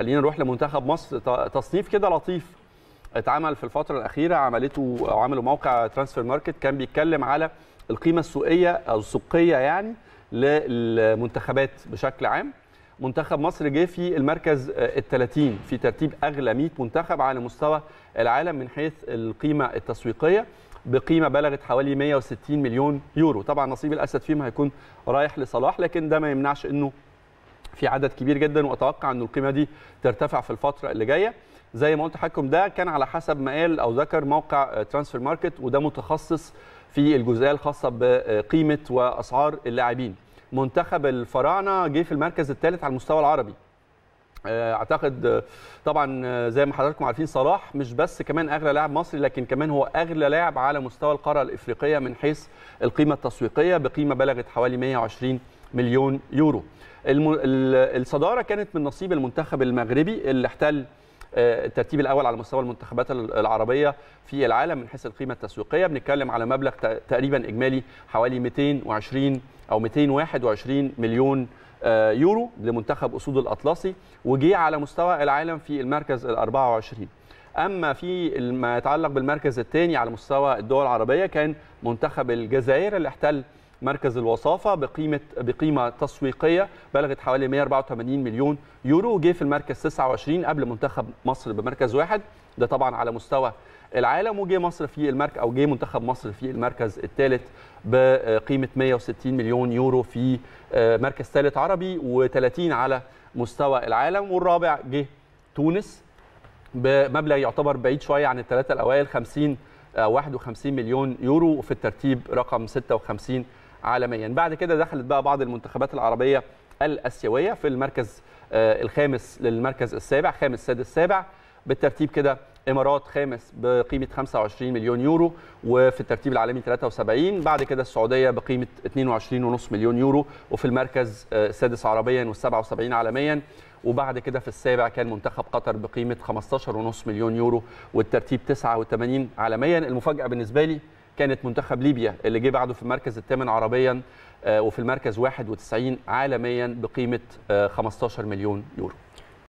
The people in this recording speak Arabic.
خلينا نروح لمنتخب مصر تصنيف كده لطيف اتعمل في الفتره الاخيره عملته او عملوا موقع ترانسفير ماركت كان بيتكلم على القيمه السوقيه او السوقيه يعني للمنتخبات بشكل عام منتخب مصر جه في المركز آه، ال 30 في ترتيب اغلى 100 منتخب على مستوى العالم من حيث القيمه التسويقيه بقيمه بلغت حوالي 160 مليون يورو طبعا نصيب الاسد فيهم هيكون رايح لصلاح لكن ده ما يمنعش انه في عدد كبير جدا واتوقع ان القيمه دي ترتفع في الفتره اللي جايه زي ما قلت حضراتكم ده كان على حسب ما قال او ذكر موقع ترانسفير آه، ماركت وده متخصص في الجزئيه الخاصه بقيمه واسعار اللاعبين منتخب الفراعنه جه في المركز الثالث على المستوى العربي آه، اعتقد آه، طبعا زي ما حضراتكم عارفين صلاح مش بس كمان اغلى لاعب مصري لكن كمان هو اغلى لاعب على مستوى القاره الافريقيه من حيث القيمه التسويقيه بقيمه بلغت حوالي 120 مليون يورو الصداره كانت من نصيب المنتخب المغربي اللي احتل آه، الترتيب الاول على مستوى المنتخبات العربيه في العالم من حيث القيمه التسويقيه بنتكلم على مبلغ تقريبا اجمالي حوالي 220 او 221 مليون آه، يورو لمنتخب اسود الاطلسي وجي على مستوى العالم في المركز ال 24 اما في ما يتعلق بالمركز الثاني على مستوى الدول العربيه كان منتخب الجزائر اللي احتل مركز الوصافه بقيمه بقيمه تسويقيه بلغت حوالي 184 مليون يورو جه في المركز 29 قبل منتخب مصر بمركز واحد ده طبعا على مستوى العالم وجه مصر في المركز او جه منتخب مصر في المركز الثالث بقيمه 160 مليون يورو في آه، مركز ثالث عربي و30 على مستوى العالم والرابع جه تونس بمبلغ يعتبر بعيد شويه عن الثلاثه الاوائل 50 51 آه، مليون يورو وفي الترتيب رقم 56 عالميا بعد كده دخلت بقى بعض المنتخبات العربية الآسيوية في المركز آه، الخامس للمركز السابع خامس سادس سابع بالترتيب كده امارات خامس بقيمه 25 مليون يورو وفي الترتيب العالمي 73 بعد كده السعوديه بقيمه 22.5 مليون يورو وفي المركز السادس عربيا وال77 عالميا وبعد كده في السابع كان منتخب قطر بقيمه 15.5 مليون يورو والترتيب 89 عالميا المفاجاه بالنسبه لي كانت منتخب ليبيا اللي جه بعده في المركز الثامن عربيا آه، وفي المركز 91 عالميا بقيمه 15 آه، مليون يورو